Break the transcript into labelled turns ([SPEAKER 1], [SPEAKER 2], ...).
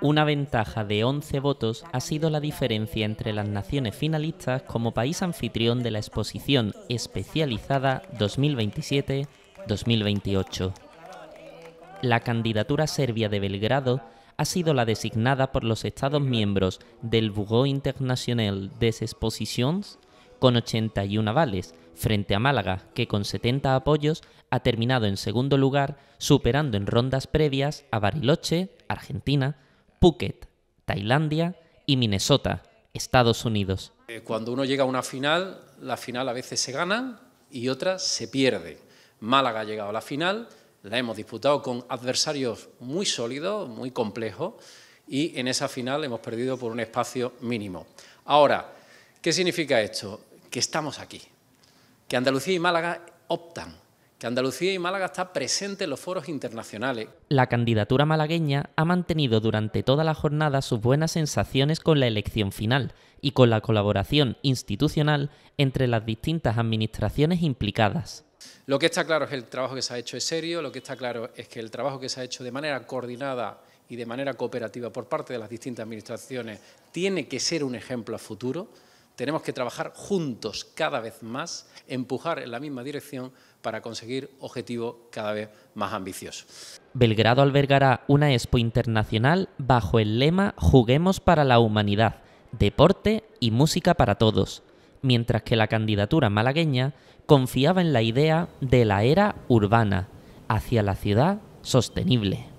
[SPEAKER 1] Una ventaja de 11 votos ha sido la diferencia entre las naciones finalistas como país anfitrión de la exposición especializada 2027-2028. La candidatura serbia de Belgrado ha sido la designada por los Estados miembros del Bureau International des Expositions con 81 avales, frente a Málaga, que con 70 apoyos ha terminado en segundo lugar, superando en rondas previas a Bariloche, Argentina, Phuket, Tailandia y Minnesota, Estados Unidos.
[SPEAKER 2] Eh, cuando uno llega a una final, la final a veces se gana y otras se pierde. Málaga ha llegado a la final, la hemos disputado con adversarios muy sólidos, muy complejos, y en esa final hemos perdido por un espacio mínimo. Ahora, ¿qué significa esto? Que estamos aquí, que Andalucía y Málaga optan que Andalucía y Málaga están presentes en los foros internacionales.
[SPEAKER 1] La candidatura malagueña ha mantenido durante toda la jornada sus buenas sensaciones con la elección final y con la colaboración institucional entre las distintas administraciones implicadas.
[SPEAKER 2] Lo que está claro es que el trabajo que se ha hecho es serio, lo que está claro es que el trabajo que se ha hecho de manera coordinada y de manera cooperativa por parte de las distintas administraciones tiene que ser un ejemplo a futuro. Tenemos que trabajar juntos cada vez más, empujar en la misma dirección para conseguir objetivos cada vez más ambiciosos.
[SPEAKER 1] Belgrado albergará una expo internacional bajo el lema Juguemos para la humanidad, deporte y música para todos, mientras que la candidatura malagueña confiaba en la idea de la era urbana hacia la ciudad sostenible.